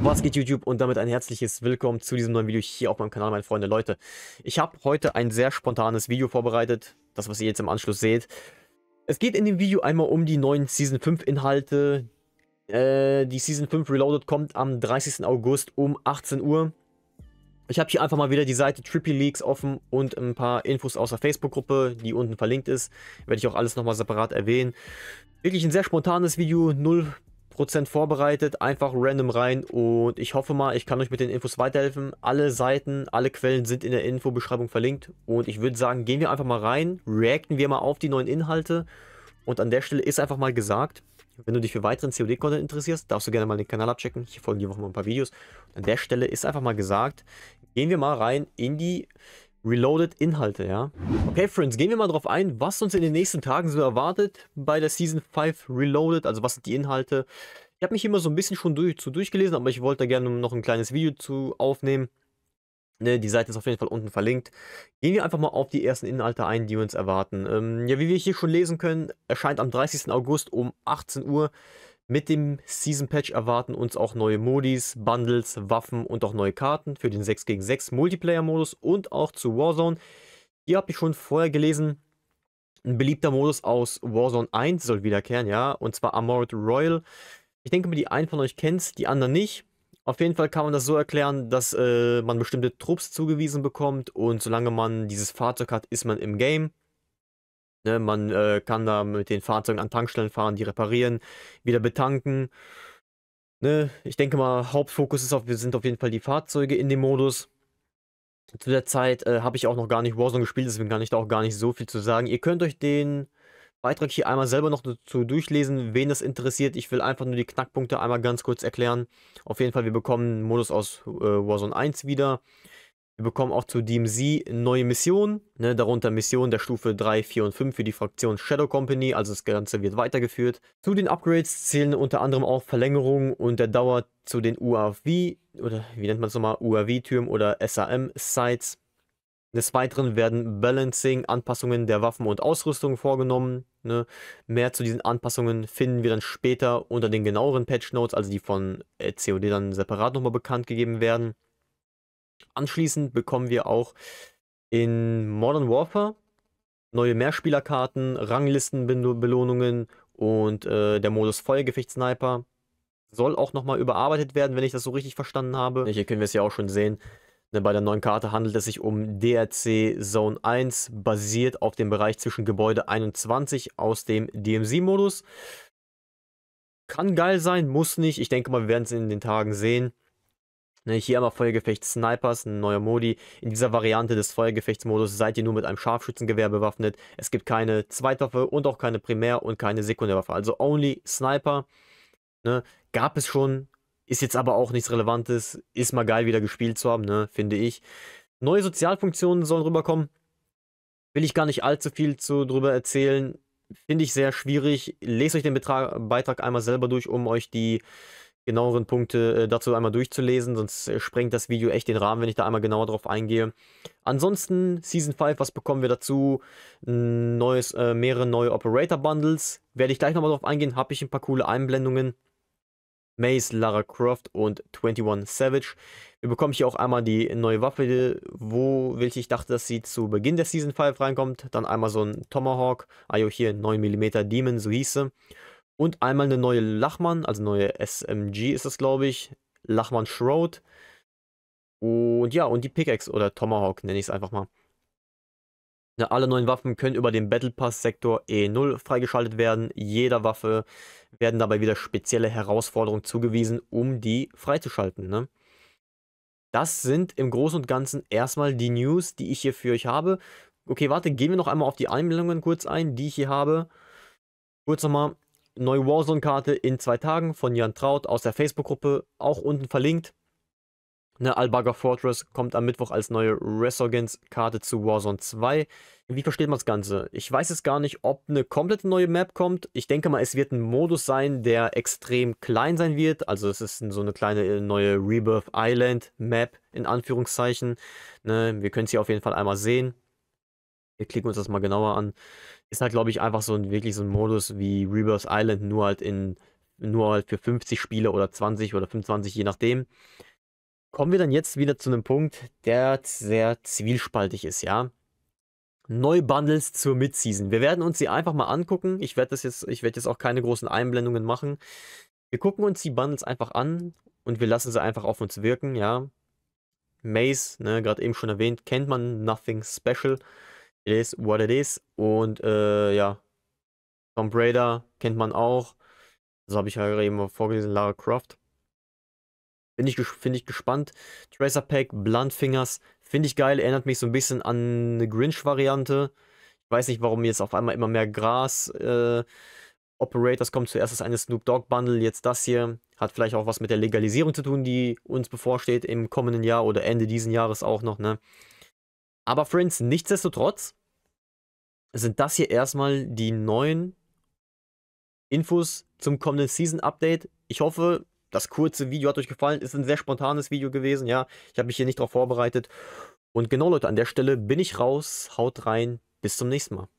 Was geht YouTube und damit ein herzliches Willkommen zu diesem neuen Video hier auf meinem Kanal, meine Freunde. Leute, ich habe heute ein sehr spontanes Video vorbereitet, das was ihr jetzt im Anschluss seht. Es geht in dem Video einmal um die neuen Season 5 Inhalte. Äh, die Season 5 Reloaded kommt am 30. August um 18 Uhr. Ich habe hier einfach mal wieder die Seite Trippy Leaks offen und ein paar Infos aus der Facebook-Gruppe, die unten verlinkt ist. Werde ich auch alles nochmal separat erwähnen. Wirklich ein sehr spontanes Video, 0 100% vorbereitet, einfach random rein und ich hoffe mal, ich kann euch mit den Infos weiterhelfen. Alle Seiten, alle Quellen sind in der Infobeschreibung verlinkt und ich würde sagen, gehen wir einfach mal rein, reacten wir mal auf die neuen Inhalte und an der Stelle ist einfach mal gesagt, wenn du dich für weiteren COD-Content interessierst, darfst du gerne mal den Kanal abchecken. Hier folgen die Woche mal ein paar Videos. Und an der Stelle ist einfach mal gesagt, gehen wir mal rein in die Reloaded Inhalte, ja. Okay, Friends, gehen wir mal drauf ein, was uns in den nächsten Tagen so erwartet bei der Season 5 Reloaded, also was sind die Inhalte. Ich habe mich immer so ein bisschen schon durch, zu durchgelesen, aber ich wollte da gerne noch ein kleines Video zu aufnehmen. Ne, die Seite ist auf jeden Fall unten verlinkt. Gehen wir einfach mal auf die ersten Inhalte ein, die uns erwarten. Ähm, ja, wie wir hier schon lesen können, erscheint am 30. August um 18 Uhr mit dem Season Patch erwarten uns auch neue Modis, Bundles, Waffen und auch neue Karten für den 6 gegen 6 Multiplayer Modus und auch zu Warzone. Hier habe ich schon vorher gelesen, ein beliebter Modus aus Warzone 1 soll wiederkehren, ja, und zwar Armored Royal. Ich denke mal, die einen von euch kennt, die anderen nicht. Auf jeden Fall kann man das so erklären, dass äh, man bestimmte Trupps zugewiesen bekommt und solange man dieses Fahrzeug hat, ist man im Game. Ne, man äh, kann da mit den Fahrzeugen an Tankstellen fahren, die reparieren, wieder betanken. Ne, ich denke mal, Hauptfokus ist auf, wir sind auf jeden Fall die Fahrzeuge in dem Modus. Zu der Zeit äh, habe ich auch noch gar nicht Warzone gespielt, deswegen kann ich da auch gar nicht so viel zu sagen. Ihr könnt euch den Beitrag hier einmal selber noch dazu durchlesen, wen das interessiert. Ich will einfach nur die Knackpunkte einmal ganz kurz erklären. Auf jeden Fall, wir bekommen Modus aus äh, Warzone 1 wieder. Wir bekommen auch zu DMZ neue Missionen, ne, darunter Missionen der Stufe 3, 4 und 5 für die Fraktion Shadow Company, also das Ganze wird weitergeführt. Zu den Upgrades zählen unter anderem auch Verlängerungen und der Dauer zu den UAV, oder wie nennt man es nochmal, UAV-Türmen oder SAM-Sites. Des Weiteren werden Balancing, Anpassungen der Waffen und Ausrüstung vorgenommen. Ne? Mehr zu diesen Anpassungen finden wir dann später unter den genaueren Patch Notes, also die von COD dann separat nochmal bekannt gegeben werden. Anschließend bekommen wir auch in Modern Warfare neue Mehrspielerkarten, Ranglistenbelohnungen und äh, der Modus Feuergefecht-Sniper soll auch nochmal überarbeitet werden, wenn ich das so richtig verstanden habe. Hier können wir es ja auch schon sehen. Ne, bei der neuen Karte handelt es sich um DRC Zone 1, basiert auf dem Bereich zwischen Gebäude 21 aus dem DMZ-Modus. Kann geil sein, muss nicht. Ich denke mal, wir werden es in den Tagen sehen. Ne, hier einmal Feuergefecht Snipers, ein neuer Modi. In dieser Variante des Feuergefechtsmodus seid ihr nur mit einem Scharfschützengewehr bewaffnet. Es gibt keine Zweitwaffe und auch keine Primär- und keine Sekundärwaffe. Also only Sniper. Ne? Gab es schon, ist jetzt aber auch nichts Relevantes. Ist mal geil, wieder gespielt zu haben, ne? finde ich. Neue Sozialfunktionen sollen rüberkommen. Will ich gar nicht allzu viel zu drüber erzählen. Finde ich sehr schwierig. Lest euch den Betrag, Beitrag einmal selber durch, um euch die genaueren Punkte äh, dazu einmal durchzulesen, sonst äh, sprengt das Video echt den Rahmen, wenn ich da einmal genauer drauf eingehe. Ansonsten Season 5, was bekommen wir dazu? Neues, äh, mehrere neue Operator Bundles. Werde ich gleich nochmal drauf eingehen, habe ich ein paar coole Einblendungen. Maze, Lara Croft und 21 Savage. Wir bekommen hier auch einmal die neue Waffe, wo welche ich dachte, dass sie zu Beginn der Season 5 reinkommt. Dann einmal so ein Tomahawk, Ayo ah, hier 9mm Demon, so hieße. Und einmal eine neue Lachmann, also neue SMG ist das, glaube ich. Lachmann Shroud. Und ja, und die Pickaxe oder Tomahawk nenne ich es einfach mal. Ja, alle neuen Waffen können über den Battle Pass Sektor E0 freigeschaltet werden. Jeder Waffe werden dabei wieder spezielle Herausforderungen zugewiesen, um die freizuschalten. Ne? Das sind im Großen und Ganzen erstmal die News, die ich hier für euch habe. Okay, warte, gehen wir noch einmal auf die Einmeldungen kurz ein, die ich hier habe. Kurz nochmal, neue Warzone-Karte in zwei Tagen von Jan Traut aus der Facebook-Gruppe, auch unten verlinkt. Ne, Albaga Fortress kommt am Mittwoch als neue Resurgence-Karte zu Warzone 2. Wie versteht man das Ganze? Ich weiß es gar nicht, ob eine komplette neue Map kommt. Ich denke mal, es wird ein Modus sein, der extrem klein sein wird. Also es ist so eine kleine äh, neue Rebirth Island Map in Anführungszeichen. Ne, wir können es hier auf jeden Fall einmal sehen. Wir klicken uns das mal genauer an. Ist halt, glaube ich, einfach so ein wirklich so ein Modus wie Rebirth Island, nur halt in nur halt für 50 Spiele oder 20 oder 25, je nachdem. Kommen wir dann jetzt wieder zu einem Punkt, der sehr zwiespaltig ist, ja. Bundles zur Midseason. Wir werden uns sie einfach mal angucken. Ich werde das jetzt, ich werde jetzt auch keine großen Einblendungen machen. Wir gucken uns die Bundles einfach an und wir lassen sie einfach auf uns wirken, ja. Maze, ne, gerade eben schon erwähnt, kennt man Nothing Special. It is what it is. Und äh, ja, Tom Brader kennt man auch. Das habe ich ja gerade eben mal vorgelesen. Lara Croft. Finde ich, find ich gespannt. Tracer Pack, Blunt Fingers. Finde ich geil. Erinnert mich so ein bisschen an eine Grinch-Variante. Ich weiß nicht, warum jetzt auf einmal immer mehr Gras. Äh, Operators kommt zuerst das eine Snoop Dogg Bundle, jetzt das hier. Hat vielleicht auch was mit der Legalisierung zu tun, die uns bevorsteht im kommenden Jahr oder Ende diesen Jahres auch noch, ne? Aber Friends, nichtsdestotrotz, sind das hier erstmal die neuen Infos zum kommenden Season-Update. Ich hoffe, das kurze Video hat euch gefallen. Ist ein sehr spontanes Video gewesen, ja. Ich habe mich hier nicht darauf vorbereitet. Und genau, Leute, an der Stelle bin ich raus. Haut rein. Bis zum nächsten Mal.